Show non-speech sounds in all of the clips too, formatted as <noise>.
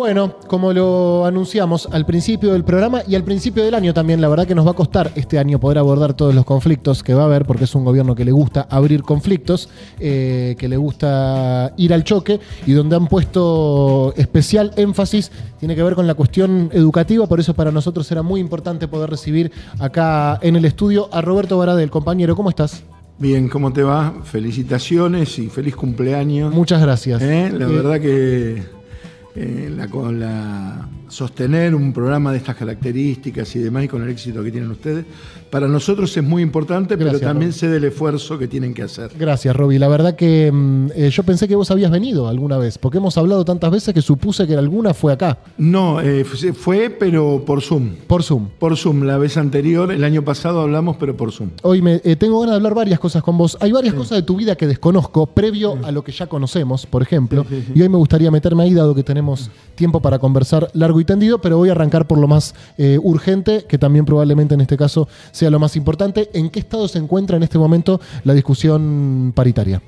Bueno, como lo anunciamos al principio del programa y al principio del año también, la verdad que nos va a costar este año poder abordar todos los conflictos que va a haber, porque es un gobierno que le gusta abrir conflictos, eh, que le gusta ir al choque y donde han puesto especial énfasis tiene que ver con la cuestión educativa, por eso para nosotros era muy importante poder recibir acá en el estudio a Roberto del compañero, ¿cómo estás? Bien, ¿cómo te va? Felicitaciones y feliz cumpleaños. Muchas gracias. ¿Eh? La eh, verdad que eh, la, cola sostener un programa de estas características y demás y con el éxito que tienen ustedes, para nosotros es muy importante, pero también sé del esfuerzo que tienen que hacer. Gracias, Roby. La verdad que mm, eh, yo pensé que vos habías venido alguna vez, porque hemos hablado tantas veces que supuse que alguna fue acá. No, eh, fue, pero por Zoom. Por Zoom. Por Zoom. La vez anterior, el año pasado hablamos, pero por Zoom. Hoy me, eh, tengo ganas de hablar varias cosas con vos. Hay varias cosas de tu vida que desconozco, previo a lo que ya conocemos, por ejemplo, y hoy me gustaría meterme ahí, dado que tenemos tiempo para conversar largo entendido, pero voy a arrancar por lo más eh, urgente, que también probablemente en este caso sea lo más importante. ¿En qué estado se encuentra en este momento la discusión paritaria?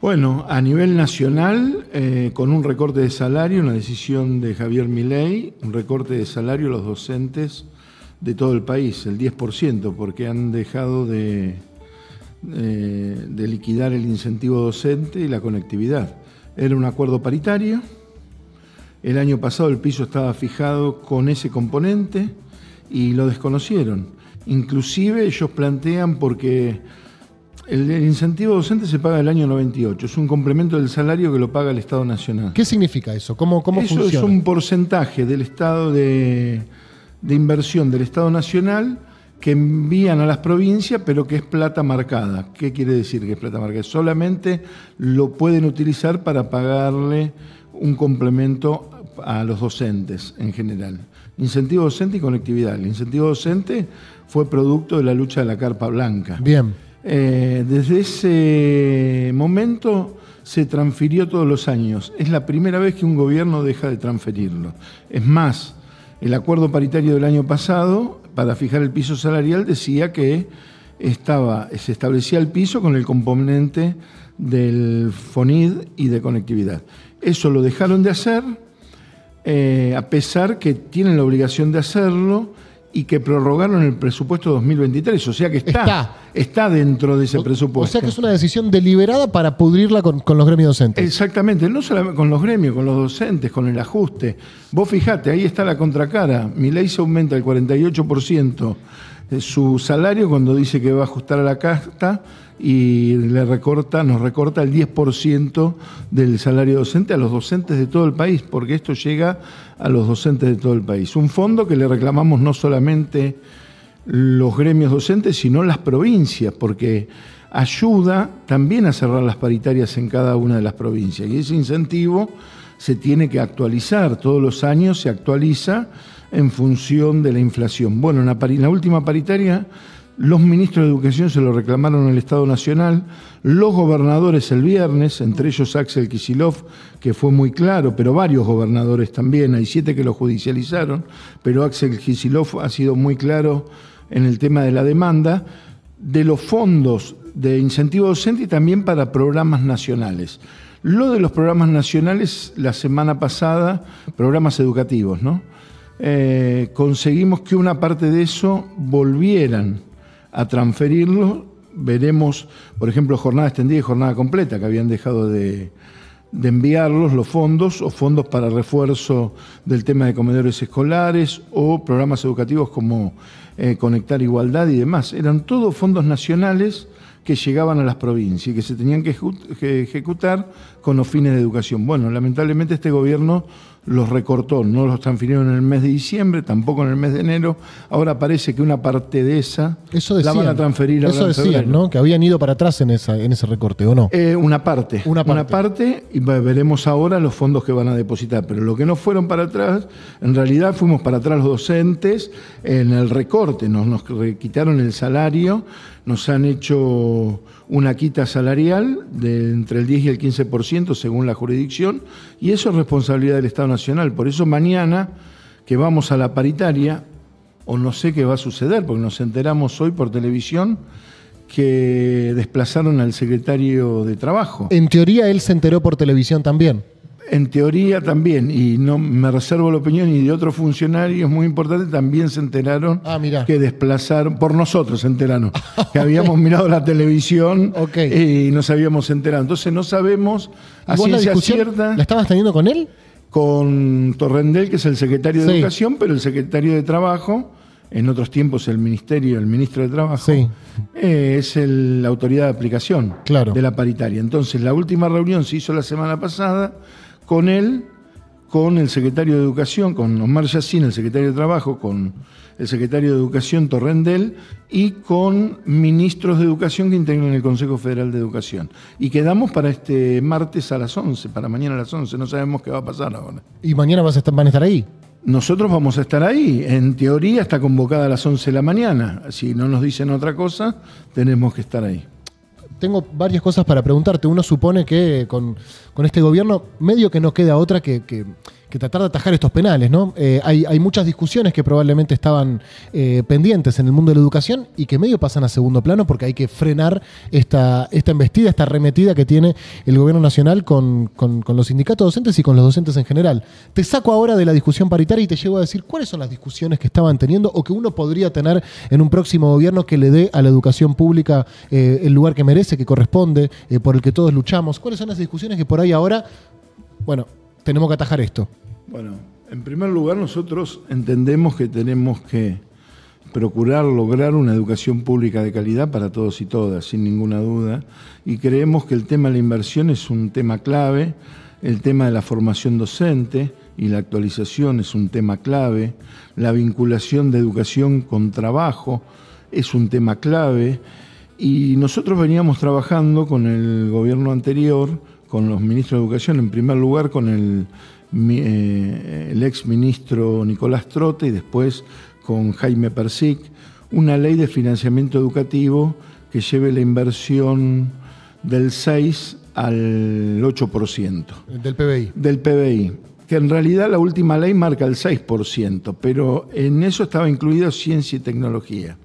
Bueno, a nivel nacional, eh, con un recorte de salario, una decisión de Javier Milei, un recorte de salario a los docentes de todo el país, el 10%, porque han dejado eh, de liquidar el incentivo docente y la conectividad. Era un acuerdo paritario, el año pasado el piso estaba fijado con ese componente y lo desconocieron. Inclusive ellos plantean porque el, incentivo docente se paga el año 98, es un complemento del salario que lo paga el Estado Nacional. ¿Qué significa eso? ¿Cómo, cómo eso Es un porcentaje del Estado de, de inversión del Estado Nacional que envían a las provincias, pero que es plata marcada. ¿Qué quiere decir que es plata marcada? Solamente lo pueden utilizar para pagarle un complemento a los docentes en general. Incentivo docente y conectividad. El incentivo docente fue producto de la lucha de la carpa blanca. Bien. Eh, desde ese momento se transfirió todos los años. Es la primera vez que un gobierno deja de transferirlo. Es más, el acuerdo paritario del año pasado para fijar el piso salarial decía que estaba, se establecía el piso con el componente del FONID y de conectividad. Eso lo dejaron de hacer eh, a pesar que tienen la obligación de hacerlo y que prorrogaron el presupuesto 2023, o sea que está, está, dentro de ese presupuesto. O sea que es una decisión deliberada para pudrirla con, los gremios docentes. Exactamente, no solamente con los gremios, con los docentes, con el ajuste. Vos fijate, ahí está la contracara, mi ley se aumenta el 48%, eh, su salario cuando dice que va a ajustar a la casta y le recorta, nos recorta el 10% del salario docente a los docentes de todo el país, porque esto llega a los docentes de todo el país. Un fondo que le reclamamos no solamente los gremios docentes, sino las provincias, porque ayuda también a cerrar las paritarias en cada una de las provincias. Y ese incentivo se tiene que actualizar, todos los años se actualiza en función de la inflación. Bueno, en la, última paritaria los ministros de Educación se lo reclamaron el Estado Nacional, los gobernadores el viernes, entre ellos Axel Kisilov, que fue muy claro, pero varios gobernadores también, hay siete que lo judicializaron, pero Axel Kisilov ha sido muy claro en el tema de la demanda, de los fondos de incentivo docente y también para programas nacionales. Lo de los programas nacionales, la semana pasada, programas educativos, ¿no? Eh, conseguimos que una parte de eso volvieran a transferirlo. Veremos, por ejemplo, jornada extendida y jornada completa, que habían dejado de, enviarlos los fondos o fondos para refuerzo del tema de comedores escolares o programas educativos como eh, Conectar Igualdad y demás. Eran todos fondos nacionales que llegaban a las provincias y que se tenían que ejecutar con los fines de educación. Bueno, lamentablemente este gobierno los recortó, no los transfirieron en el mes de diciembre, tampoco en el mes de enero. Ahora parece que una parte de esa eso la van a transferir a Eso decían, ¿no? Que habían ido para atrás en, esa, en ese recorte, ¿o no? Eh, una parte. Una parte. parte, y veremos ahora los fondos que van a depositar. Pero lo que no fueron para atrás, en realidad fuimos para atrás los docentes en el recorte. Nos, nos quitaron el salario, nos han hecho una quita salarial de entre el 10 y el 15% según la jurisdicción, y eso es responsabilidad del Estado Nacional. Por eso mañana que vamos a la paritaria, o no sé qué va a suceder, porque nos enteramos hoy por televisión que desplazaron al secretario de Trabajo. En teoría él se enteró por televisión también en teoría también, y no me reservo la opinión, y de otros funcionarios muy importantes también se enteraron ah, que desplazaron, por nosotros se enteraron, <laughs> que habíamos mirado la televisión y nos habíamos enterado. Entonces no sabemos a cierta. ¿La estabas teniendo con él? Con Torrendel, que es el secretario de Educación, pero el secretario de Trabajo, en otros tiempos el ministerio, el ministro de Trabajo, eh, es la autoridad de aplicación de la paritaria. Entonces la última reunión se hizo la semana pasada con él, con el secretario de Educación, con Omar Yacine, el secretario de Trabajo, con el secretario de Educación Torrendel y con ministros de Educación que integran el Consejo Federal de Educación. Y quedamos para este martes a las 11, para mañana a las 11, no sabemos qué va a pasar ahora. ¿Y mañana vas van a estar ahí? Nosotros vamos a estar ahí. En teoría está convocada a las 11 de la mañana. Si no nos dicen otra cosa, tenemos que estar ahí tengo varias cosas para preguntarte. Uno supone que con, este gobierno medio que no queda otra que, que que tratar de atajar estos penales, ¿no? Eh, hay, hay, muchas discusiones que probablemente estaban eh, pendientes en el mundo de la educación y que medio pasan a segundo plano porque hay que frenar esta, esta embestida, esta arremetida que tiene el gobierno nacional con, los sindicatos docentes y con los docentes en general. Te saco ahora de la discusión paritaria y te llevo a decir cuáles son las discusiones que estaban teniendo o que uno podría tener en un próximo gobierno que le dé a la educación pública eh, el lugar que merece, que corresponde, por el que todos luchamos. ¿Cuáles son las discusiones que por ahí ahora, bueno, tenemos que atajar esto? Bueno, en primer lugar nosotros entendemos que tenemos que procurar lograr una educación pública de calidad para todos y todas, sin ninguna duda, y creemos que el tema de la inversión es un tema clave, el tema de la formación docente y la actualización es un tema clave, la vinculación de educación con trabajo es un tema clave, y nosotros veníamos trabajando con el gobierno anterior, con los ministros de Educación, en primer lugar con el eh, el ex ministro Nicolás Trote y después con Jaime Persic, una ley de financiamiento educativo que lleve la inversión del 6 al 8%. Del PBI. Del PBI, que en realidad la última ley marca el 6%, pero en eso estaba incluido ciencia y tecnología.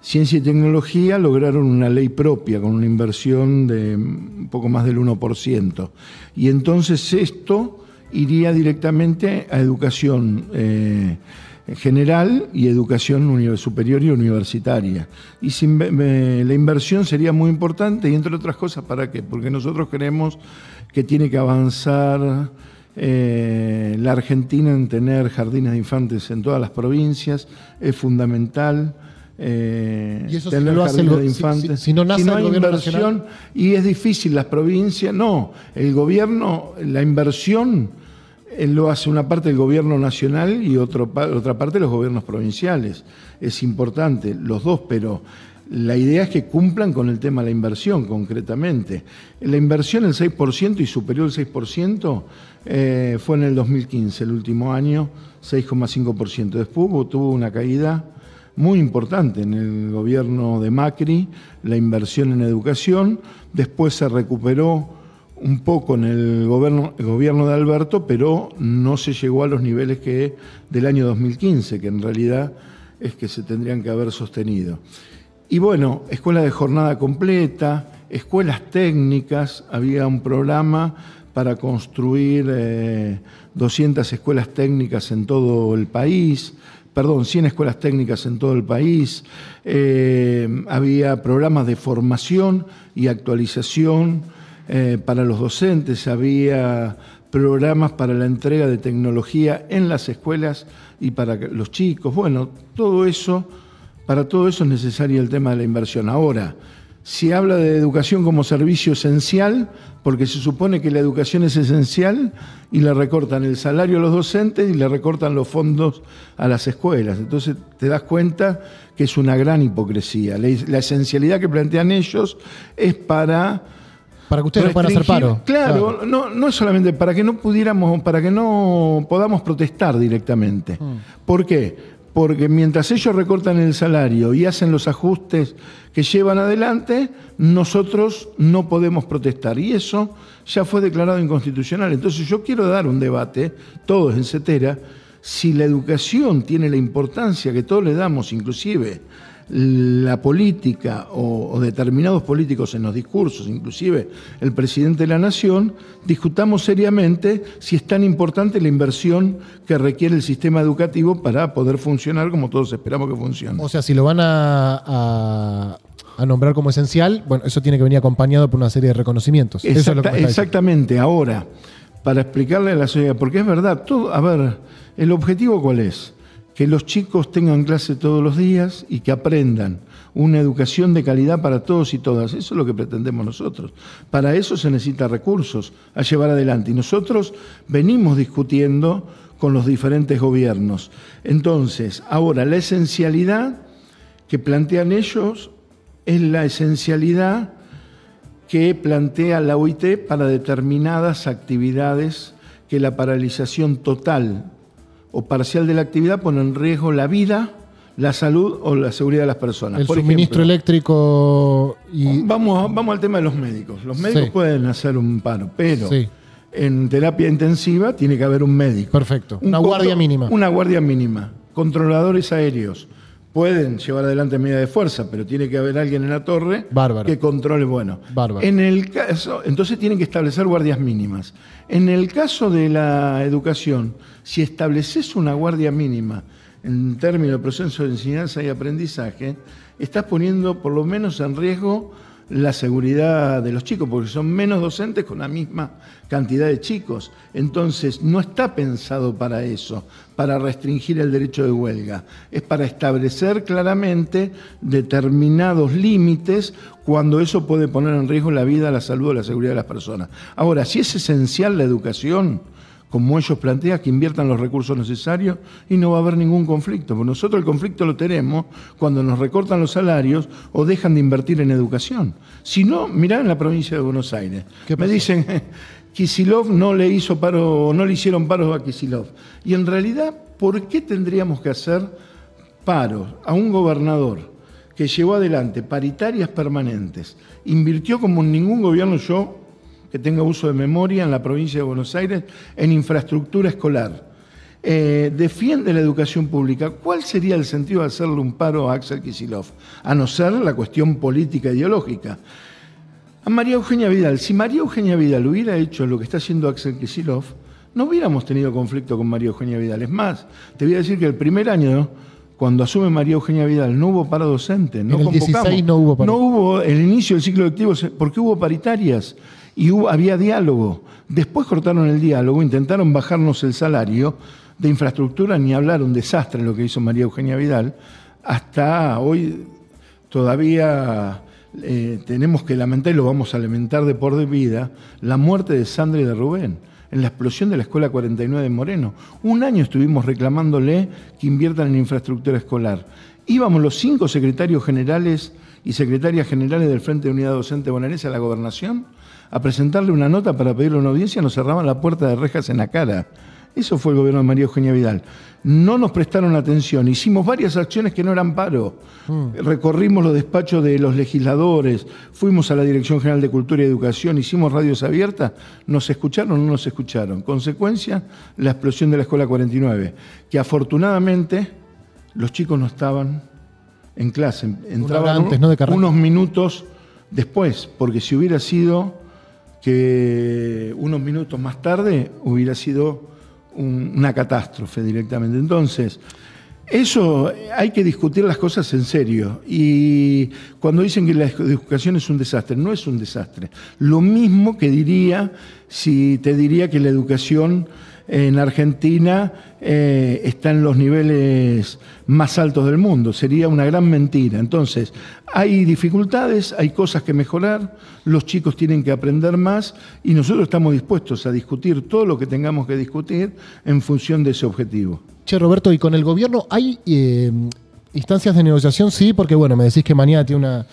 Ciencia y tecnología lograron una ley propia con una inversión de un poco más del 1%. Y entonces esto iría directamente a educación eh, general y educación superior y universitaria. Y la inversión sería muy importante, y entre otras cosas, ¿para qué? Porque nosotros creemos que tiene que avanzar eh, la Argentina en tener jardines de infantes en todas las provincias, es fundamental eh, y de infantes. Si, no inversión, Y es difícil, las provincias, no, el gobierno, la inversión eh, lo hace una parte del gobierno nacional y otra parte los gobiernos provinciales. Es importante, los dos, pero la idea es que cumplan con el tema de la inversión, concretamente. La inversión, el 6% y superior al 6%, eh, fue en el 2015, el último año, 6,5%. Después tuvo una caída muy importante en el gobierno de Macri, la inversión en educación, después se recuperó un poco en el gobierno, el gobierno de Alberto, pero no se llegó a los niveles que del año 2015, que en realidad es que se tendrían que haber sostenido. Y bueno, escuela de jornada completa, escuelas técnicas, había un programa para construir 200 eh, escuelas técnicas en todo el país, perdón, 100 escuelas técnicas en todo el país, eh, había programas de formación y actualización eh, para los docentes, había programas para la entrega de tecnología en las escuelas y para los chicos. Bueno, todo eso, para todo eso es necesario el tema de la inversión. Ahora, si habla de educación como servicio esencial, porque se supone que la educación es esencial y le recortan el salario a los docentes y le recortan los fondos a las escuelas. Entonces te das cuenta que es una gran hipocresía. La, esencialidad que plantean ellos es para... Para que ustedes no puedan hacer paro. Claro, No, es solamente para que no pudiéramos, para que no podamos protestar directamente. Mm. ¿Por qué? porque mientras ellos recortan el salario y hacen los ajustes que llevan adelante, nosotros no podemos protestar. Y eso ya fue declarado inconstitucional. Entonces yo quiero dar un debate, todos en CETERA, si la educación tiene la importancia que todos le damos, inclusive la política o, determinados políticos en los discursos, inclusive el presidente de la Nación, discutamos seriamente si es tan importante la inversión que requiere el sistema educativo para poder funcionar como todos esperamos que funcione. O sea, si lo van a, nombrar como esencial, bueno, eso tiene que venir acompañado por una serie de reconocimientos. exactamente, ahora, para explicarle a la sociedad, porque es verdad, todo, a ver, el objetivo cuál es que los chicos tengan clase todos los días y que aprendan una educación de calidad para todos y todas. Eso es lo que pretendemos nosotros. Para eso se necesitan recursos a llevar adelante. Y nosotros venimos discutiendo con los diferentes gobiernos. Entonces, ahora, la esencialidad que plantean ellos es la esencialidad que plantea la OIT para determinadas actividades que la paralización total o parcial de la actividad pone en riesgo la vida, la salud o la seguridad de las personas. El suministro eléctrico y... Vamos, vamos al tema de los médicos. Los médicos pueden hacer un paro, pero en terapia intensiva tiene que haber un médico. Perfecto. una guardia mínima. Una guardia mínima. Controladores aéreos pueden llevar adelante medida de fuerza, pero tiene que haber alguien en la torre que controle, bueno. En el caso, entonces tienen que establecer guardias mínimas. En el caso de la educación, si estableces una guardia mínima en términos de proceso de enseñanza y aprendizaje, estás poniendo por lo menos en riesgo la seguridad de los chicos, porque son menos docentes con la misma cantidad de chicos. Entonces, no está pensado para eso para restringir el derecho de huelga, es para establecer claramente determinados límites cuando eso puede poner en riesgo la vida, la salud o la seguridad de las personas. Ahora, si es esencial la educación, como ellos plantean, que inviertan los recursos necesarios y no va a haber ningún conflicto. Porque nosotros el conflicto lo tenemos cuando nos recortan los salarios o dejan de invertir en educación. Si no, mirá en la provincia de Buenos Aires. Me dicen, Kisilov no le hizo paro, no le hicieron paros a Kisilov. Y en realidad, ¿por qué tendríamos que hacer paros a un gobernador que llevó adelante paritarias permanentes, invirtió como ningún gobierno yo que tenga uso de memoria en la provincia de Buenos Aires en infraestructura escolar? Eh, defiende la educación pública, ¿cuál sería el sentido de hacerle un paro a Axel Kisilov? A no ser la cuestión política ideológica a María Eugenia Vidal. Si María Eugenia Vidal hubiera hecho lo que está haciendo Axel Kisilov, no hubiéramos tenido conflicto con María Eugenia Vidal. Es más, te voy a decir que el primer año, cuando asume María Eugenia Vidal, no hubo para docente. No no hubo No hubo el inicio del ciclo lectivo porque hubo paritarias y hubo, había diálogo. Después cortaron el diálogo, intentaron bajarnos el salario de infraestructura, ni hablar, un desastre lo que hizo María Eugenia Vidal. Hasta hoy todavía eh, tenemos que lamentar y lo vamos a lamentar de por vida la muerte de Sandra y de Rubén en la explosión de la Escuela 49 de Moreno. Un año estuvimos reclamándole que inviertan en infraestructura escolar. Íbamos los cinco secretarios generales y secretarias generales del Frente de Unidad Docente Bonaerense a la gobernación a presentarle una nota para pedirle una audiencia, nos cerraban la puerta de rejas en la cara. Eso fue el gobierno de María Eugenia Vidal. No nos prestaron atención. Hicimos varias acciones que no eran paro. Mm. Recorrimos los despachos de los legisladores, fuimos a la Dirección General de Cultura y Educación, hicimos radios abiertas. ¿Nos escucharon o no nos escucharon? Consecuencia, la explosión de la Escuela 49, que afortunadamente los chicos no estaban en clase. Entraban unos minutos después, porque si hubiera sido que unos minutos más tarde hubiera sido una catástrofe directamente. Entonces, eso hay que discutir las cosas en serio. Y cuando dicen que la educación es un desastre, no es un desastre. Lo mismo que diría si te diría que la educación en Argentina eh, está en los niveles más altos del mundo. Sería una gran mentira. Entonces, hay dificultades, hay cosas que mejorar, los chicos tienen que aprender más y nosotros estamos dispuestos a discutir todo lo que tengamos que discutir en función de ese objetivo. Che, Roberto, ¿y con el gobierno hay eh, instancias de negociación sí, porque bueno, me decís que mañana tiene una,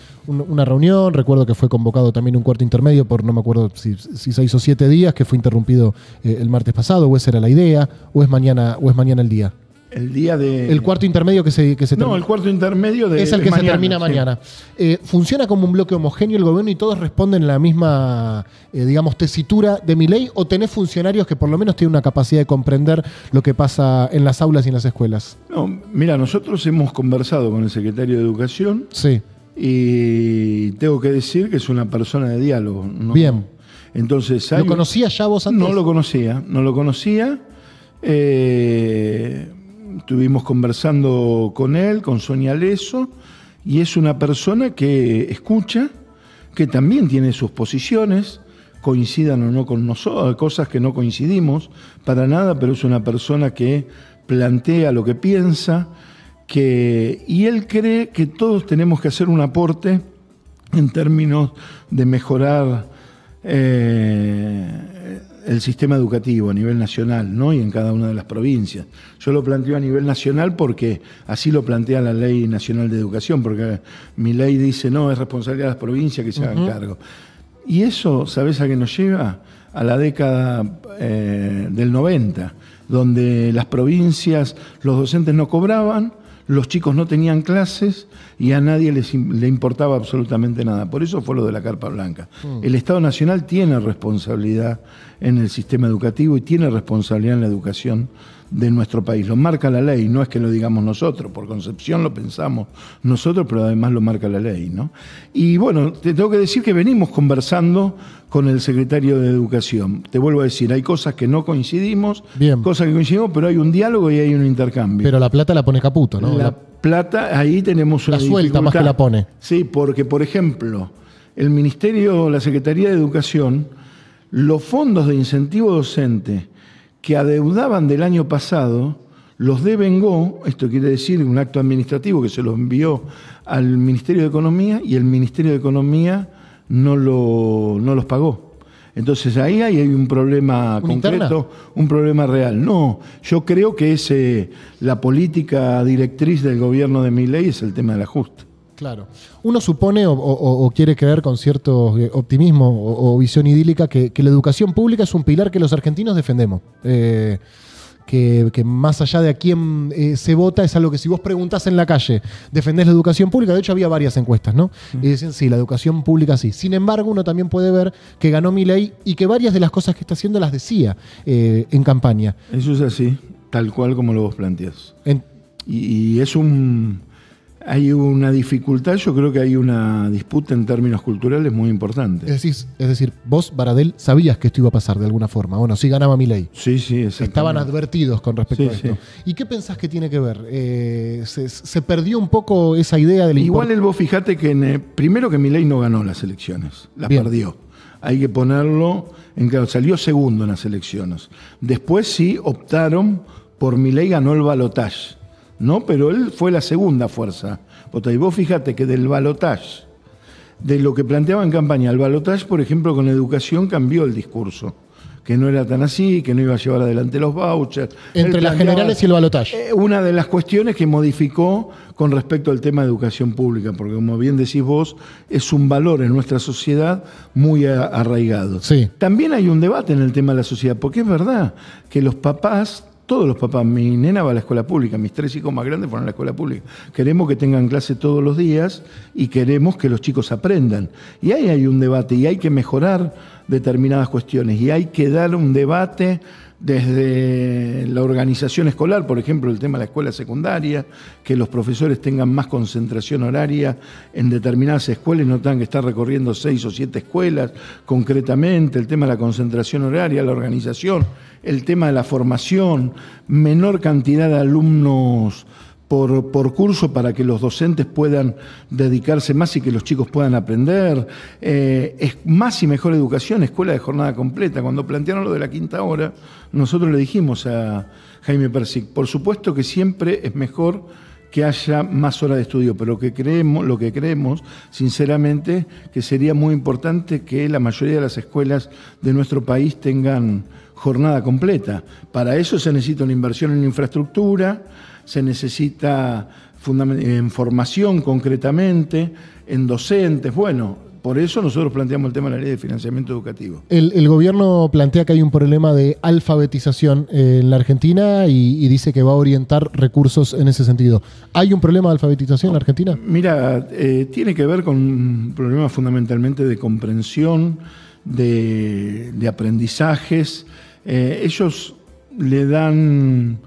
una reunión, recuerdo que fue convocado también un cuarto intermedio por no me acuerdo si, si seis o siete días, que fue interrumpido eh, el martes pasado, o esa era la idea, o es mañana, o es mañana el día. El día de. El cuarto intermedio que se, que se termina. No, el cuarto intermedio de. Es el que se termina mañana. Eh, funciona como un bloque homogéneo el gobierno y todos responden la misma, eh, digamos, tesitura de mi ley, o tenés funcionarios que por lo menos tienen una capacidad de comprender lo que pasa en las aulas y en las escuelas. No, mira, nosotros hemos conversado con el secretario de Educación. Sí. Y tengo que decir que es una persona de diálogo. Bien. Entonces, ¿Lo conocías ya vos antes? No lo conocía, no lo conocía. Eh Estuvimos conversando con él, con Sonia Leso, y es una persona que escucha, que también tiene sus posiciones, coincidan o no con nosotros, cosas que no coincidimos para nada, pero es una persona que plantea lo que piensa, que, y él cree que todos tenemos que hacer un aporte en términos de mejorar eh, el sistema educativo a nivel nacional ¿no? y en cada una de las provincias. Yo lo planteo a nivel nacional porque así lo plantea la Ley Nacional de Educación, porque mi ley dice, no, es responsabilidad de las provincias que se hagan cargo. Y eso, ¿sabes a qué nos lleva? A la década eh, del 90, donde las provincias, los docentes no cobraban, los chicos no tenían clases y a nadie les, le importaba absolutamente nada. Por eso fue lo de la Carpa Blanca. Mm. El Estado Nacional tiene responsabilidad en el sistema educativo y tiene responsabilidad en la educación de nuestro país. Lo marca la ley, no es que lo digamos nosotros, por concepción lo pensamos nosotros, pero además lo marca la ley. ¿no? Y bueno, te tengo que decir que venimos conversando con el secretario de Educación. Te vuelvo a decir, hay cosas que no coincidimos, cosas que coincidimos, pero hay un diálogo y hay un intercambio. Pero la plata la pone Caputo, ¿no? La plata, ahí tenemos una. La suelta más que la pone. Sí, porque, por ejemplo, el Ministerio, la Secretaría de Educación, los fondos de incentivo docente que adeudaban del año pasado, los devengó, esto quiere decir un acto administrativo que se los envió al Ministerio de Economía y el Ministerio de Economía no, lo, no los pagó. Entonces ahí hay un problema concreto, un problema real. No, yo creo que es la política directriz del gobierno de mi ley es el tema del ajuste. Claro. Uno supone o, quiere creer con cierto eh, optimismo o, visión idílica que, la educación pública es un pilar que los argentinos defendemos. Eh, que, más allá de a quién eh, se vota, es algo que si vos preguntás en la calle, defendés la educación pública, de hecho había varias encuestas, ¿no? Mm. Y dicen, sí, la educación pública sí. Sin embargo, uno también puede ver que ganó mi ley y que varias de las cosas que está haciendo las decía en campaña. Eso es así, tal cual como lo vos planteas. y es un hay una dificultad, yo creo que hay una disputa en términos culturales muy importante. Es decir, vos, Baradel, sabías que esto iba a pasar de alguna forma. Bueno, sí ganaba mi Sí, Sí, sí, Estaban advertidos con respecto a esto. ¿Y qué pensás que tiene que ver? Eh, se, perdió un poco esa idea del Igual el vos fíjate que eh, primero que mi no ganó las elecciones, la perdió. Hay que ponerlo en claro, salió segundo en las elecciones. Después sí optaron por mi ganó el balotaje ¿no? Pero él fue la segunda fuerza. Y vos fíjate que del balotage, de lo que planteaba en campaña, el balotage, por ejemplo, con educación cambió el discurso que no era tan así, que no iba a llevar adelante los vouchers. Entre las generales y el balotage. Eh, una de las cuestiones que modificó con respecto al tema de educación pública, porque como bien decís vos, es un valor en nuestra sociedad muy arraigado. Sí. También hay un debate en el tema de la sociedad, porque es verdad que los papás todos los papás. Mi nena va a la escuela pública, mis tres hijos más grandes fueron a la escuela pública. Queremos que tengan clase todos los días y queremos que los chicos aprendan. Y ahí hay un debate y hay que mejorar determinadas cuestiones y hay que dar un debate desde la organización escolar, por ejemplo, el tema de la escuela secundaria, que los profesores tengan más concentración horaria en determinadas escuelas notan no que estar recorriendo seis o siete escuelas, concretamente el tema de la concentración horaria, la organización, el tema de la formación, menor cantidad de alumnos por, curso para que los docentes puedan dedicarse más y que los chicos puedan aprender. Eh, es más y mejor educación, escuela de jornada completa. Cuando plantearon lo de la quinta hora, nosotros le dijimos a Jaime Persic, por supuesto que siempre es mejor que haya más horas de estudio, pero lo que creemos, lo que creemos, sinceramente, que sería muy importante que la mayoría de las escuelas de nuestro país tengan jornada completa. Para eso se necesita una inversión en infraestructura, se necesita formación concretamente, en docentes, bueno, por eso nosotros planteamos el tema de la ley de financiamiento educativo. El, gobierno plantea que hay un problema de alfabetización en la Argentina y, dice que va a orientar recursos en ese sentido. ¿Hay un problema de alfabetización en la Argentina? Mira, eh, tiene que ver con un problema fundamentalmente de comprensión, de, aprendizajes. Eh, ellos le dan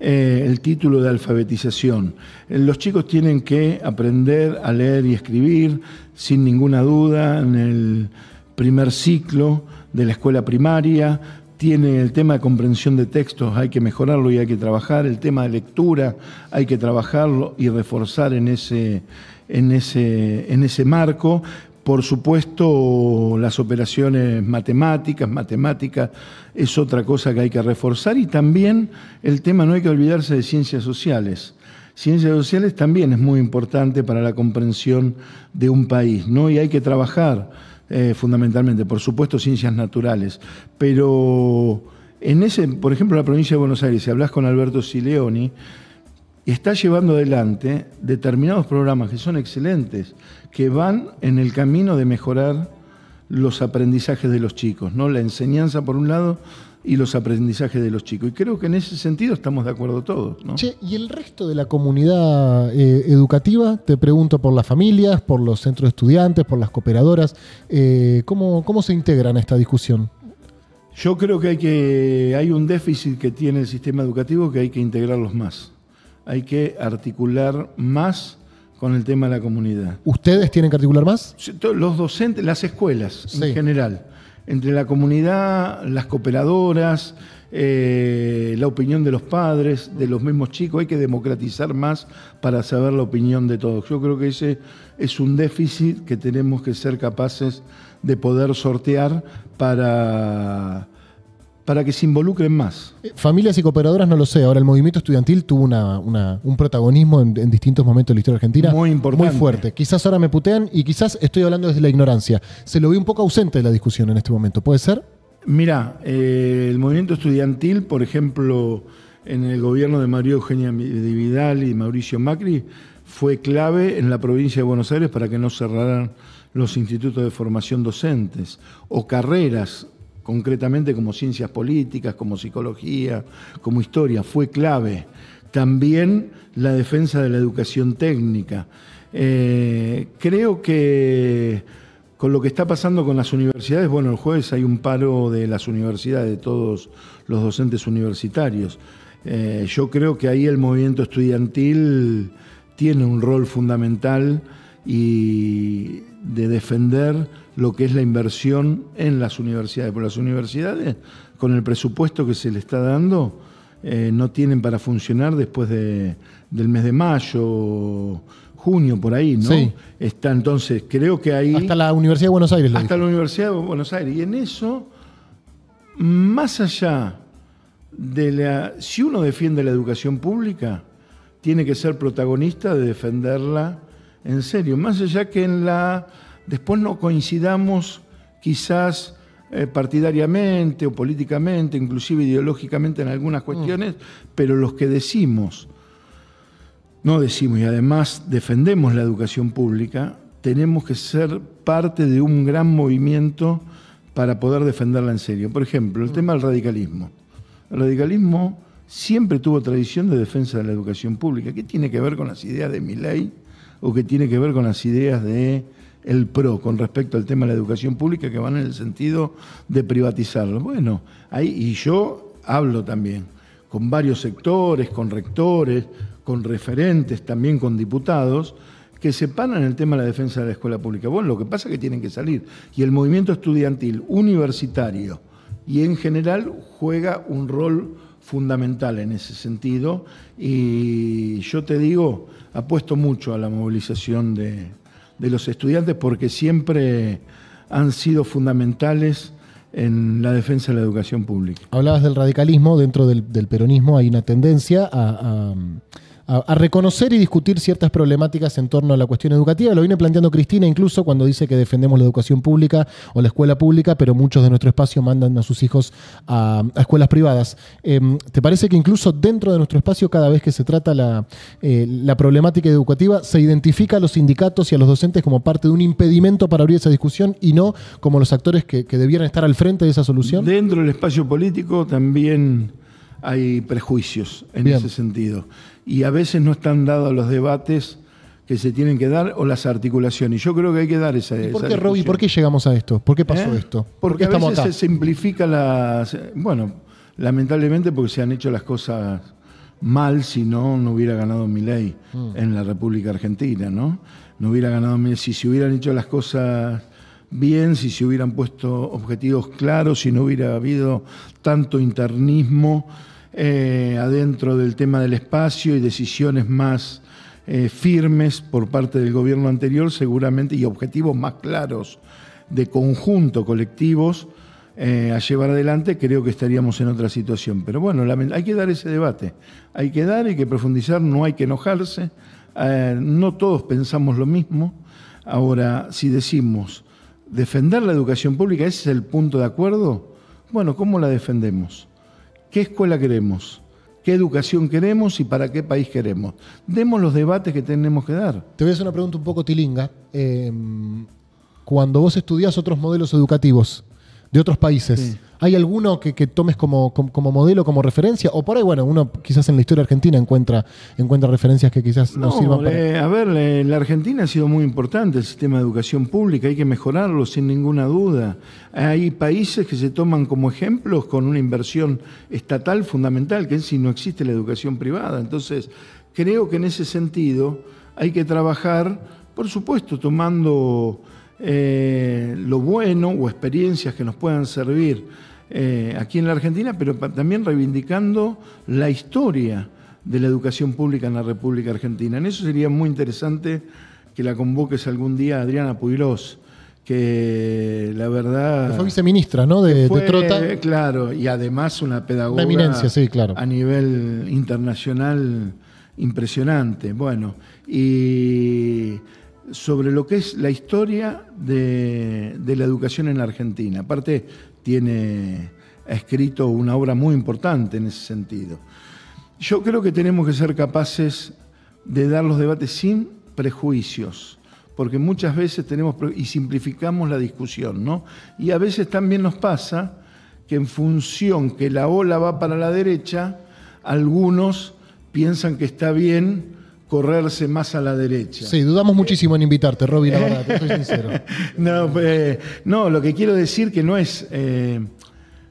eh, el título de alfabetización. Eh, los chicos tienen que aprender a leer y escribir, sin ninguna duda, en el primer ciclo de la escuela primaria, tiene el tema de comprensión de textos, hay que mejorarlo y hay que trabajar, el tema de lectura, hay que trabajarlo y reforzar en ese, en ese, en ese marco, por supuesto, las operaciones matemáticas, matemática es otra cosa que hay que reforzar y también el tema no hay que olvidarse de ciencias sociales. Ciencias sociales también es muy importante para la comprensión de un país, ¿no? Y hay que trabajar eh, fundamentalmente, por supuesto, ciencias naturales, pero en ese, por ejemplo, la provincia de Buenos Aires, si hablas con Alberto Sileoni, está llevando adelante determinados programas que son excelentes que van en el camino de mejorar los aprendizajes de los chicos, ¿no? La enseñanza por un lado y los aprendizajes de los chicos. Y creo que en ese sentido estamos de acuerdo todos. Che, ¿y el resto de la comunidad eh, educativa? Te pregunto por las familias, por los centros de estudiantes, por las cooperadoras. Eh, ¿cómo, se integran a esta discusión? Yo creo que hay, que hay un déficit que tiene el sistema educativo que hay que integrarlos más. Hay que articular más con el tema de la comunidad. ¿Ustedes tienen que articular más? Los docentes, las escuelas en general, entre la comunidad, las cooperadoras, eh, la opinión de los padres, de los mismos chicos, hay que democratizar más para saber la opinión de todos. Yo creo que ese es un déficit que tenemos que ser capaces de poder sortear para para que se involucren más. Familias y cooperadoras no lo sé. Ahora el movimiento estudiantil tuvo un protagonismo en, distintos momentos de la historia argentina muy importante. Muy fuerte. Quizás ahora me putean y quizás estoy hablando desde la ignorancia. Se lo vi un poco ausente de la discusión en este momento. ¿Puede ser? Mira, eh, el movimiento estudiantil, por ejemplo, en el gobierno de María Eugenia de Vidal y Mauricio Macri, fue clave en la provincia de Buenos Aires para que no cerraran los institutos de formación docentes o carreras concretamente como ciencias políticas, como psicología, como historia, fue clave. También la defensa de la educación técnica. Eh, creo que con lo que está pasando con las universidades, bueno, el jueves hay un paro de las universidades, de todos los docentes universitarios. Eh, yo creo que ahí el movimiento estudiantil tiene un rol fundamental y de defender lo que es la inversión en las universidades, porque las universidades, con el presupuesto que se le está dando, eh, no tienen para funcionar después de, del mes de mayo, junio, por ahí, ¿no? Está entonces, creo que ahí... Hasta la Universidad de Buenos Aires. hasta la Universidad de Buenos Aires. Y en eso, más allá de la... Si uno defiende la educación pública, tiene que ser protagonista de defenderla en serio, más allá que en la después no coincidamos quizás eh, partidariamente o políticamente, inclusive ideológicamente en algunas mm. cuestiones, pero los que decimos, no decimos y además defendemos la educación pública, tenemos que ser parte de un gran movimiento para poder defenderla en serio. Por ejemplo, el mm. tema del radicalismo. El radicalismo siempre tuvo tradición de defensa de la educación pública. ¿Qué tiene que ver con las ideas de Milley o qué tiene que ver con las ideas de el PRO con respecto al tema de la educación pública que van en el sentido de privatizarlo. Bueno, ahí, y yo hablo también con varios sectores, con rectores, con referentes, también con diputados, que separan el tema de la defensa de la escuela pública. Bueno, lo que pasa es que tienen que salir. Y el movimiento estudiantil, universitario y en general juega un rol fundamental en ese sentido. Y yo te digo, apuesto mucho a la movilización de, de los estudiantes porque siempre han sido fundamentales en la defensa de la educación pública. Hablabas del radicalismo, dentro del, peronismo hay una tendencia a a, reconocer y discutir ciertas problemáticas en torno a la cuestión educativa. Lo viene planteando Cristina incluso cuando dice que defendemos la educación pública o la escuela pública, pero muchos de nuestro espacio mandan a sus hijos a, escuelas privadas. Em, ¿Te parece que incluso dentro de nuestro espacio, cada vez que se trata eh, la, problemática educativa, se identifica a los sindicatos y a los docentes como parte de un impedimento para abrir esa discusión y no como los actores que, que debieran estar al frente de esa solución? Dentro del espacio político también hay prejuicios en ese sentido. Y a veces no están dados los debates que se tienen que dar o las articulaciones. yo creo que hay que dar esa. ¿Y ¿Por qué, por qué llegamos a esto? ¿Por qué pasó ¿Eh? esto? Porque a veces se simplifica la... Bueno, lamentablemente porque se han hecho las cosas mal si no, no hubiera ganado mi ley mm. en la República Argentina, ¿no? No hubiera ganado ley. Si se hubieran hecho las cosas bien, si se hubieran puesto objetivos claros, si no hubiera habido tanto internismo eh, adentro del tema del espacio y decisiones más eh, firmes por parte del gobierno anterior, seguramente, y objetivos más claros de conjunto colectivos eh, a llevar adelante, creo que estaríamos en otra situación. Pero bueno, hay que dar ese debate, hay que dar, hay que profundizar, no hay que enojarse, no todos pensamos lo mismo. Ahora, si decimos defender la educación pública, ese es el punto de acuerdo. Bueno, ¿cómo la defendemos? ¿Qué escuela queremos? ¿Qué educación queremos y para qué país queremos? Demos los debates que tenemos que dar. Te voy a hacer una pregunta un poco tilinga. Eh, cuando vos estudias otros modelos educativos de otros países, ¿Hay alguno que, tomes como, como, modelo, como referencia? O por ahí, bueno, uno quizás en la historia argentina encuentra, encuentra referencias que quizás no, nos sirvan para. Eh, a ver, la Argentina ha sido muy importante el sistema de educación pública, hay que mejorarlo sin ninguna duda. Hay países que se toman como ejemplos con una inversión estatal fundamental, que es si no existe la educación privada. Entonces, creo que en ese sentido hay que trabajar, por supuesto, tomando eh, lo bueno o experiencias que nos puedan servir eh, aquí en la Argentina, pero también reivindicando la historia de la educación pública en la República Argentina. En eso sería muy interesante que la convoques algún día Adriana Puyros, que la verdad... Fue viceministra, ¿no? De, Trota. Claro, y además una pedagoga eminencia, sí, claro. a nivel internacional impresionante. Bueno, y sobre lo que es la historia de, la educación en Argentina. Aparte, tiene, escrito una obra muy importante en ese sentido. Yo creo que tenemos que ser capaces de dar los debates sin prejuicios, porque muchas veces tenemos y simplificamos la discusión, ¿no? Y a veces también nos pasa que en función que la ola va para la derecha, algunos piensan que está bien correrse más a la derecha. Sí, dudamos eh, muchísimo en invitarte, Robin, la eh, verdad, te soy sincero. <laughs> Eh, no, lo que quiero decir que no es...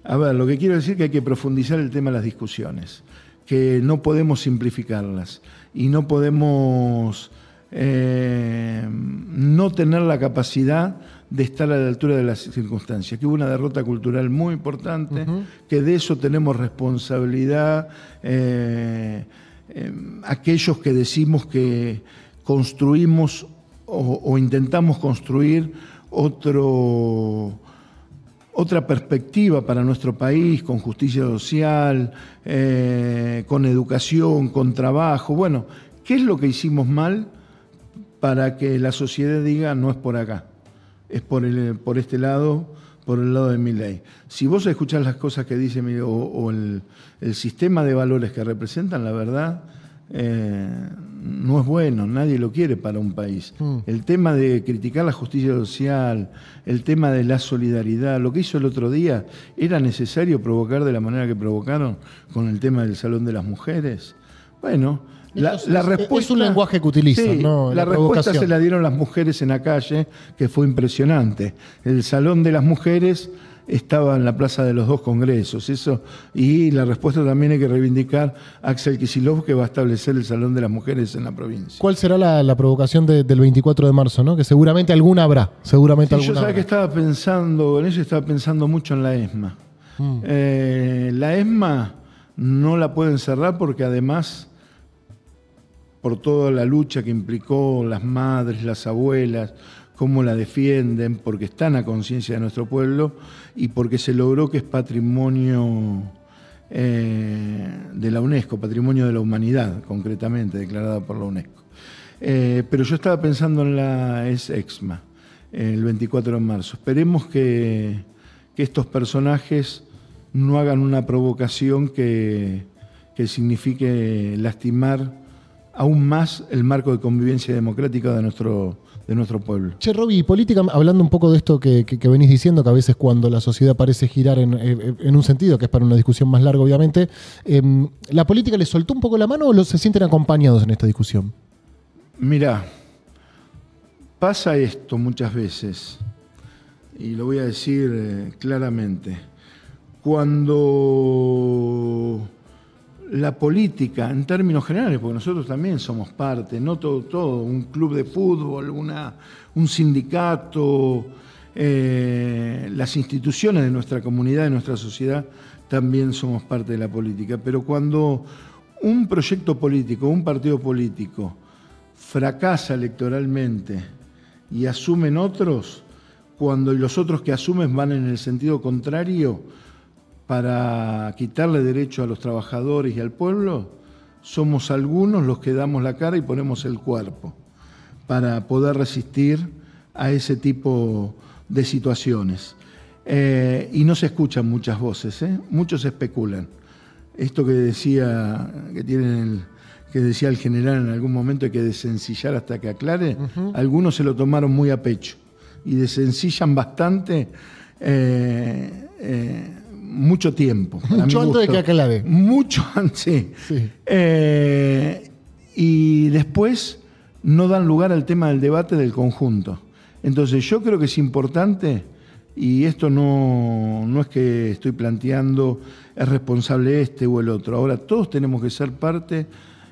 a ver, lo que quiero decir que hay que profundizar el tema de las discusiones, que no podemos simplificarlas y no podemos no tener la capacidad de estar a la altura de las circunstancias, que hubo una derrota cultural muy importante, que de eso tenemos responsabilidad. Em, aquellos que decimos que construimos o, intentamos construir otro, otra perspectiva para nuestro país, con justicia social, eh, con educación, con trabajo. Bueno, ¿qué es lo que hicimos mal para que la sociedad diga no es por acá, es por este lado? por el lado de mi ley. Si vos escuchás las cosas que dice mi o, el, sistema de valores que representan, la verdad, eh, no es bueno, nadie lo quiere para un país. Mm. El tema de criticar la justicia social, el tema de la solidaridad, lo que hizo el otro día, ¿era necesario provocar de la manera que provocaron con el tema del Salón de las Mujeres? Bueno, la, respuesta, es un lenguaje que utilizan. ¿no? La, la respuesta se la dieron las mujeres en la calle, que fue impresionante. El Salón de las Mujeres estaba en la plaza de los dos congresos. Eso, y la respuesta también hay que reivindicar Axel Kisilov, que va a establecer el Salón de las Mujeres en la provincia. ¿Cuál será la, provocación del 24 de marzo? ¿no? Que seguramente alguna habrá. Seguramente yo sabía que estaba pensando, en eso estaba pensando mucho en la ESMA. Mm. Eh, la ESMA no la pueden cerrar porque además por toda la lucha que implicó las madres, las abuelas, cómo la defienden, porque están a conciencia de nuestro pueblo y porque se logró que es patrimonio eh, de la UNESCO, patrimonio de la humanidad, concretamente, declarada por la UNESCO. Eh, pero yo estaba pensando en la ex EXMA, el 24 de marzo. Esperemos que, estos personajes no hagan una provocación que, que signifique lastimar aún más el marco de convivencia democrática de nuestro, de nuestro pueblo. Che, Roby, y política, hablando un poco de esto que, venís diciendo, que a veces cuando la sociedad parece girar en, eh, un sentido, que es para una discusión más larga, obviamente, em, ¿la política les soltó un poco la mano o se sienten acompañados en esta discusión? Mirá, pasa esto muchas veces, y lo voy a decir eh, claramente. Cuando la política en términos generales, porque nosotros también somos parte, no todo, todo, un club de fútbol, una, un sindicato, eh, las instituciones de nuestra comunidad, de nuestra sociedad, también somos parte de la política. Pero cuando un proyecto político, un partido político, fracasa electoralmente y asumen otros, cuando los otros que asumen van en el sentido contrario, para quitarle derecho a los trabajadores y al pueblo, somos algunos los que damos la cara y ponemos el cuerpo para poder resistir a ese tipo de situaciones. Eh, y no se escuchan muchas voces, ¿eh? muchos especulan. Esto que decía, que tienen el, que decía el general en algún momento hay que desencillar hasta que aclare, algunos se lo tomaron muy a pecho y desencillan bastante eh, mucho tiempo. Mucho antes de que Mucho antes, eh, y después no dan lugar al tema del debate del conjunto. Entonces yo creo que es importante, y esto no, no es que estoy planteando es responsable este o el otro. Ahora todos tenemos que ser parte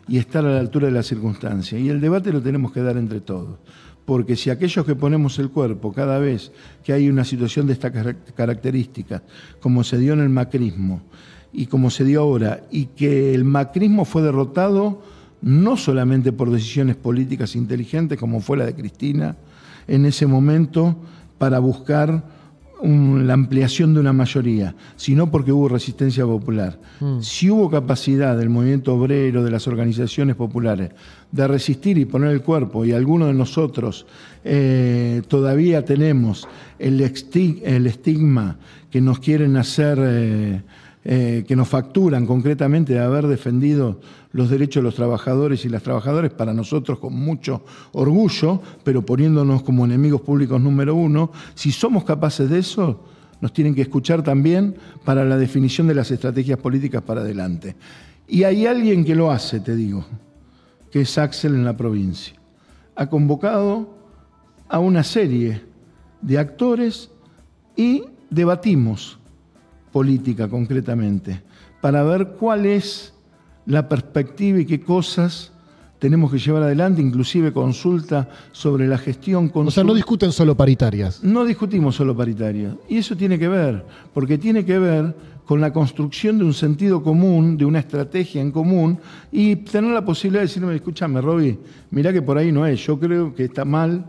y estar a la altura de la circunstancia. Y el debate lo tenemos que dar entre todos porque si aquellos que ponemos el cuerpo cada vez que hay una situación de esta característica, como se dio en el macrismo y como se dio ahora, y que el macrismo fue derrotado no solamente por decisiones políticas inteligentes como fue la de Cristina en ese momento para buscar la ampliación de una mayoría, sino porque hubo resistencia popular. Mm. Si hubo capacidad del movimiento obrero, de las organizaciones populares, de resistir y poner el cuerpo, y algunos de nosotros eh, todavía tenemos el, estigma que nos quieren hacer, eh, eh, que nos facturan concretamente de haber defendido los derechos de los trabajadores y las trabajadoras, para nosotros con mucho orgullo, pero poniéndonos como enemigos públicos número uno, si somos capaces de eso, nos tienen que escuchar también para la definición de las estrategias políticas para adelante. Y hay alguien que lo hace, te digo, que es Axel en la provincia. Ha convocado a una serie de actores y debatimos política concretamente para ver cuál es la perspectiva y qué cosas tenemos que llevar adelante, inclusive consulta sobre la gestión. con O sea, no discuten solo paritarias. No discutimos solo paritarias. Y eso tiene que ver, porque tiene que ver con la construcción de un sentido común, de una estrategia en común, y tener la posibilidad de decirme, escúchame, Robbie, mirá que por ahí no es, yo creo que está mal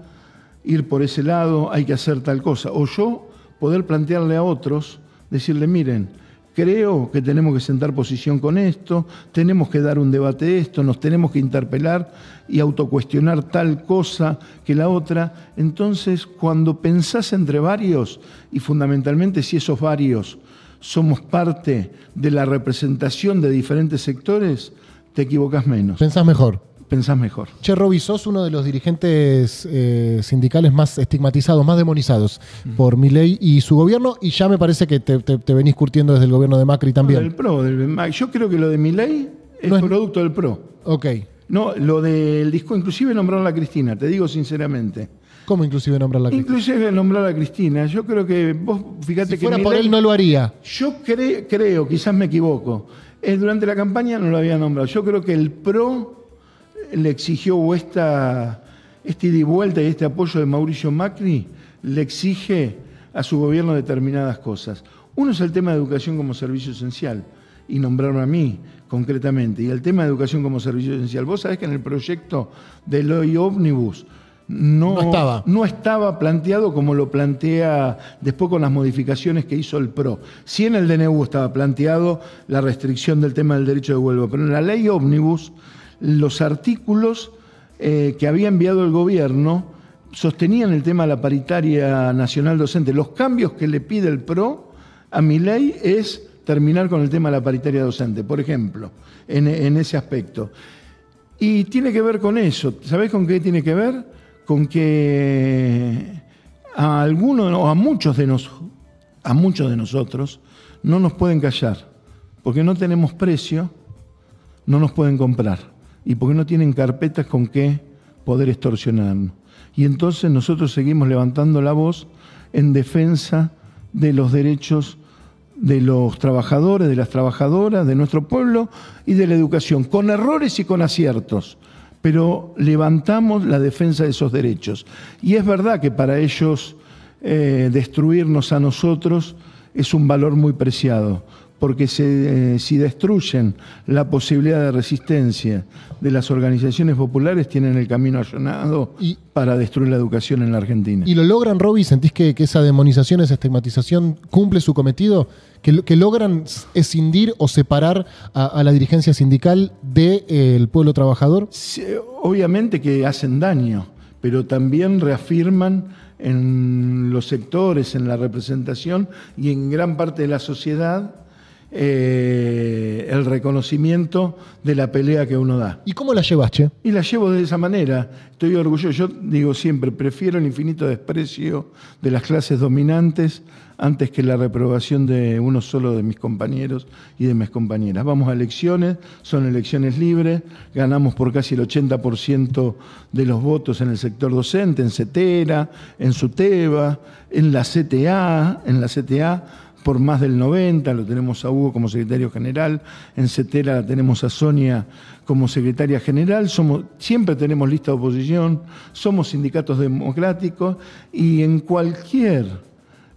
ir por ese lado, hay que hacer tal cosa. O yo poder plantearle a otros, decirle, miren, creo que tenemos que sentar posición con esto, tenemos que dar un debate de esto, nos tenemos que interpelar y autocuestionar tal cosa que la otra. Entonces, cuando pensás entre varios, y fundamentalmente si esos varios somos parte de la representación de diferentes sectores, te equivocas menos. Pensás mejor pensás mejor. Che, Roby, sos uno de los dirigentes eh, sindicales más estigmatizados, más demonizados mm. por mi y su gobierno, y ya me parece que te, venís curtiendo desde el gobierno de Macri también. No, PRO, yo creo que lo de mi es, producto del PRO. Ok. No, lo del disco, inclusive nombraron a Cristina, te digo sinceramente. ¿Cómo inclusive nombrar a Cristina? Inclusive nombrar a Cristina. Yo creo que vos, fíjate si que... fuera por él no lo haría. Yo creo, quizás me equivoco, es durante la campaña no lo había nombrado. Yo creo que el PRO le exigió, o esta, este ida y vuelta y este apoyo de Mauricio Macri le exige a su gobierno determinadas cosas. Uno es el tema de educación como servicio esencial, y nombraron a mí concretamente, y el tema de educación como servicio esencial. Vos sabés que en el proyecto de Ley ómnibus no, estaba. planteado como lo plantea después con las modificaciones que hizo el PRO. si en el DNU estaba planteado la restricción del tema del derecho de vuelvo, pero en la ley ómnibus los artículos eh, que había enviado el gobierno sostenían el tema de la paritaria nacional docente. Los cambios que le pide el PRO a mi ley es terminar con el tema de la paritaria docente, por ejemplo, en, ese aspecto. Y tiene que ver con eso. ¿Sabés con qué tiene que ver? Con que a algunos o a muchos de nosotros a muchos de nosotros no nos pueden callar, porque no tenemos precio, no nos pueden comprar y porque no tienen carpetas con qué poder extorsionarnos. Y entonces nosotros seguimos levantando la voz en defensa de los derechos de los trabajadores, de las trabajadoras, de nuestro pueblo y de la educación, con errores y con aciertos, pero levantamos la defensa de esos derechos. Y es verdad que para ellos eh, destruirnos a nosotros es un valor muy preciado, porque eh, si destruyen la posibilidad de resistencia de las organizaciones populares, tienen el camino allanado para destruir la educación en la Argentina. ¿Y lo logran, Roby? ¿Sentís que, esa demonización, esa estigmatización cumple su cometido? ¿Que, logran escindir o separar a, la dirigencia sindical del eh, pueblo trabajador? obviamente que hacen daño, pero también reafirman en los sectores, en la representación y en gran parte de la sociedad eh, el reconocimiento de la pelea que uno da. ¿Y cómo la llevaste? Y la llevo de esa manera. Estoy orgulloso. Yo digo siempre, prefiero el infinito desprecio de las clases dominantes antes que la reprobación de uno solo de mis compañeros y de mis compañeras. Vamos a elecciones, son elecciones libres, ganamos por casi el 80% de los votos en el sector docente, en CETERA, en SUTEBA, en la CTA, en la CTA por más del 90, lo tenemos a Hugo como secretario general, en CETERA la tenemos a Sonia como secretaria general, somos, siempre tenemos lista de oposición, somos sindicatos democráticos y en cualquier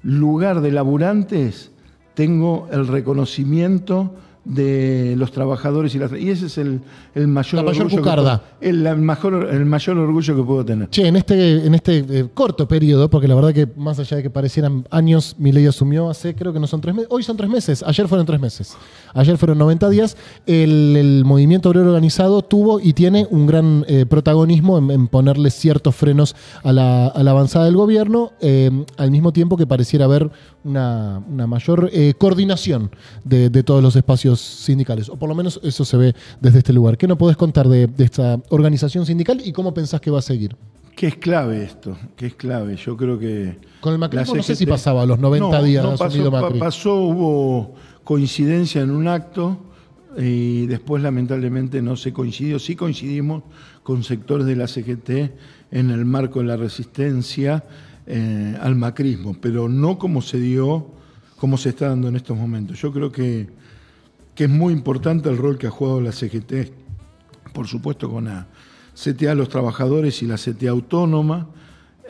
lugar de laburantes tengo el reconocimiento de los trabajadores y y ese es el, mayor orgullo el, mayor el mayor orgullo que puedo tener che en este en este eh, corto periodo porque la verdad que más allá de que parecieran años mi ley asumió hace creo que no son tres meses hoy son tres meses ayer fueron tres meses ayer fueron 90 días el, movimiento obrero organizado tuvo y tiene un gran eh, protagonismo en, ponerle ciertos frenos a la, a la avanzada del gobierno eh, al mismo tiempo que pareciera haber una, mayor coordinación de todos los espacios sindicales, o por lo menos eso se ve desde este lugar. ¿Qué nos podés contar de, esta organización sindical y cómo pensás que va a seguir? Que es clave esto, que es clave. Yo creo que. Con el macrismo no sé si pasaba, los 90 días no pasó, hubo coincidencia en un acto eh, y después lamentablemente no se coincidió. Sí coincidimos con sectores de la CGT en el marco de la resistencia eh, al macrismo, pero no como se dio, como se está dando en estos momentos. Yo creo que que es muy importante el rol que ha jugado la CGT, por supuesto con la CTA los trabajadores y la CTA autónoma,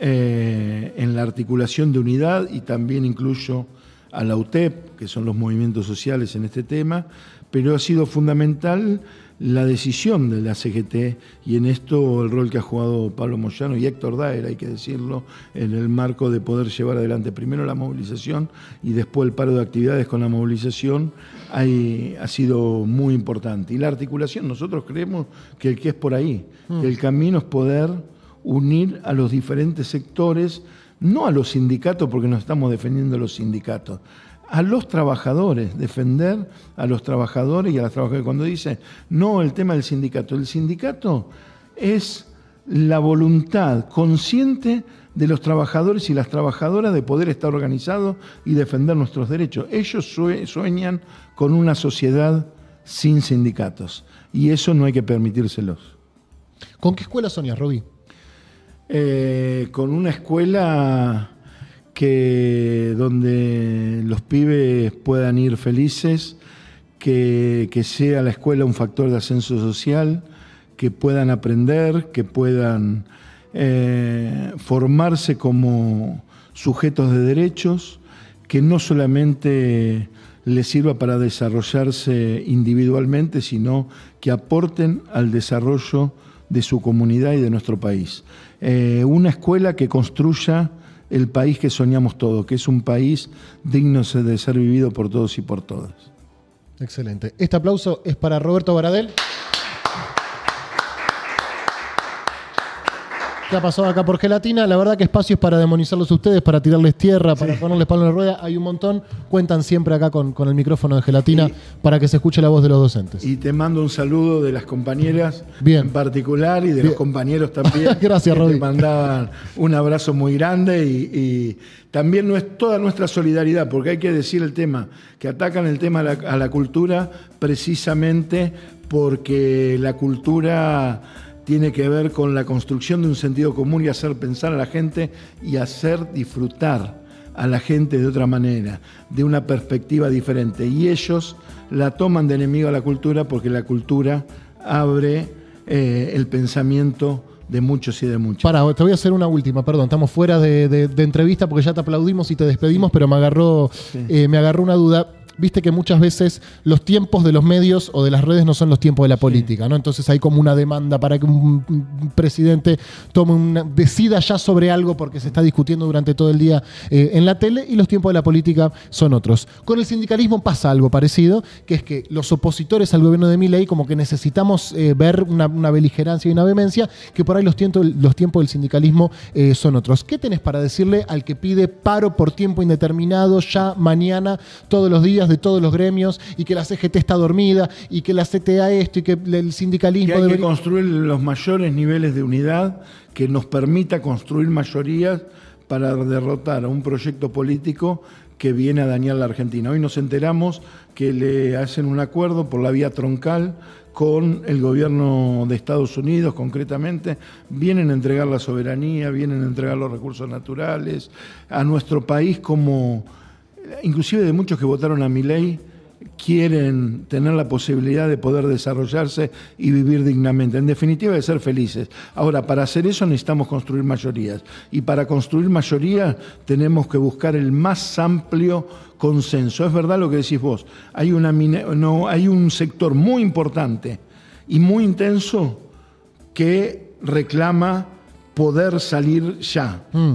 eh, en la articulación de unidad y también incluyo a la UTEP, que son los movimientos sociales en este tema, pero ha sido fundamental la decisión de la CGT y en esto el rol que ha jugado Pablo Moyano y Héctor Daer, hay que decirlo, en el marco de poder llevar adelante primero la movilización y después el paro de actividades con la movilización, ha sido muy importante. Y la articulación, nosotros creemos que el que es por ahí, mm. que el camino es poder unir a los diferentes sectores, no a los sindicatos, porque nos estamos defendiendo los sindicatos, a los trabajadores, defender a los trabajadores y a las trabajadoras. Cuando dice, no, el tema del sindicato, el sindicato es la voluntad consciente de los trabajadores y las trabajadoras de poder estar organizados y defender nuestros derechos. Ellos sueñan con una sociedad sin sindicatos y eso no hay que permitírselos. ¿Con qué escuela soñas, Roby? Eh, con una escuela que donde los pibes puedan ir felices, que, sea la escuela un factor de ascenso social, que puedan aprender, que puedan eh, formarse como sujetos de derechos, que no solamente les sirva para desarrollarse individualmente, sino que aporten al desarrollo de su comunidad y de nuestro país. Eh, una escuela que construya el país que soñamos todos, que es un país digno de ser vivido por todos y por todas. Excelente. Este aplauso es para Roberto Baradel. que ha pasado acá por Gelatina. La verdad que espacios para demonizarlos ustedes, para tirarles tierra, para ponerles palo en la rueda, hay un montón. Cuentan siempre acá con, el micrófono de Gelatina para que se escuche la voz de los docentes. Y te mando un saludo de las compañeras en particular y de los compañeros también. <laughs> Gracias, Rodri. Te mandaban un abrazo muy grande y, también no es toda nuestra solidaridad, porque hay que decir el tema, que atacan el tema a la cultura precisamente porque la cultura tiene que ver con la construcción de un sentido común y hacer pensar a la gente y hacer disfrutar a la gente de otra manera, de una perspectiva diferente. Y ellos la toman de enemigo a la cultura porque la cultura abre eh, el pensamiento de muchos y de muchas. Para, te voy a hacer una última, perdón, estamos fuera de, entrevista porque ya te aplaudimos y te despedimos, pero me agarró, eh, me agarró una duda viste que muchas veces los tiempos de los medios o de las redes no son los tiempos de la política, ¿no? Entonces hay como una demanda para que un presidente tome una, decida ya sobre algo porque se está discutiendo durante todo el día eh, en la tele y los tiempos de la política son otros. Con el sindicalismo pasa algo parecido, que es que los opositores al gobierno de Milei como que necesitamos eh, ver una, beligerancia y una vehemencia, que por ahí los, tiempos, los tiempos del sindicalismo eh, son otros. ¿Qué tenés para decirle al que pide paro por tiempo indeterminado ya mañana, todos los días? de todos los gremios y que la CGT está dormida y que la CTA esto y que el sindicalismo... Que hay que construir los mayores niveles de unidad que nos permita construir mayorías para derrotar a un proyecto político que viene a dañar la Argentina. Hoy nos enteramos que le hacen un acuerdo por la vía troncal con el gobierno de Estados Unidos concretamente, vienen a entregar la soberanía, vienen a entregar los recursos naturales a nuestro país como inclusive de muchos que votaron a mi ley, quieren tener la posibilidad de poder desarrollarse y vivir dignamente, en definitiva de ser felices. Ahora, para hacer eso necesitamos construir mayorías y para construir mayoría tenemos que buscar el más amplio consenso. Es verdad lo que decís vos, hay, una, no, hay un sector muy importante y muy intenso que reclama poder salir ya. Mm.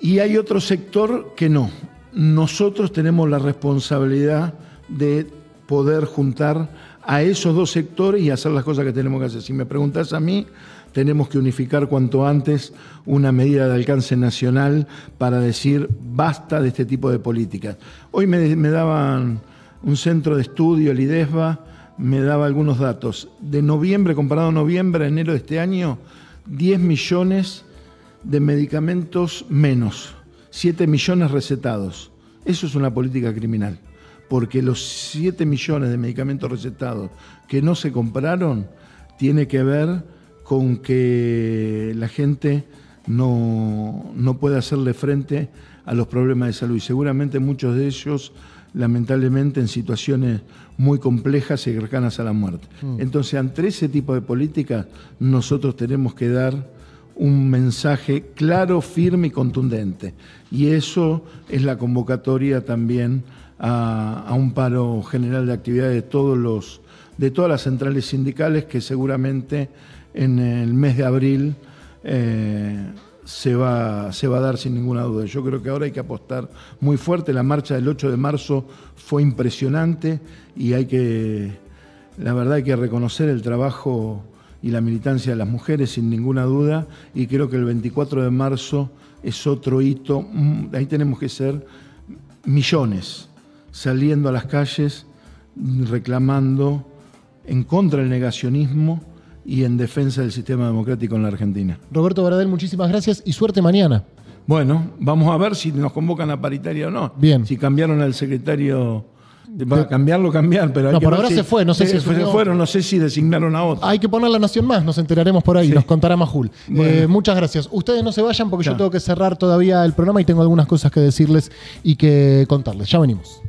Y hay otro sector que no nosotros tenemos la responsabilidad de poder juntar a esos dos sectores y hacer las cosas que tenemos que hacer. Si me preguntas a mí, tenemos que unificar cuanto antes una medida de alcance nacional para decir basta de este tipo de políticas. Hoy me, daban un centro de estudio, el IDESBA, me daba algunos datos. De noviembre, comparado a noviembre, enero de este año, 10 millones de medicamentos menos 7 millones recetados. Eso es una política criminal, porque los 7 millones de medicamentos recetados que no se compraron tiene que ver con que la gente no, no puede hacerle frente a los problemas de salud y seguramente muchos de ellos lamentablemente en situaciones muy complejas y cercanas a la muerte. Mm. Entonces, ante ese tipo de políticas, nosotros tenemos que dar un mensaje claro, firme y contundente. Y eso es la convocatoria también a, un paro general de actividades de, todos los, de todas las centrales sindicales que seguramente en el mes de abril eh, se, va, se va a dar sin ninguna duda. Yo creo que ahora hay que apostar muy fuerte. La marcha del 8 de marzo fue impresionante y hay que, la verdad, hay que reconocer el trabajo y la militancia de las mujeres, sin ninguna duda, y creo que el 24 de marzo es otro hito, mm, ahí tenemos que ser millones saliendo a las calles reclamando en contra del negacionismo y en defensa del sistema democrático en la Argentina. Roberto Baradel, muchísimas gracias y suerte mañana. Bueno, vamos a ver si nos convocan a paritaria o no. Bien. Si cambiaron al secretario para cambiarlo, cambiar. Pero no, por ahora se fue, no sé si. Se, fueron, no sé si designaron a otro. Hay que poner la nación más, nos enteraremos por ahí, nos contará Majul. Eh, muchas gracias. Ustedes no se vayan porque yo tengo que cerrar todavía el programa y tengo algunas cosas que decirles y que contarles. Ya venimos.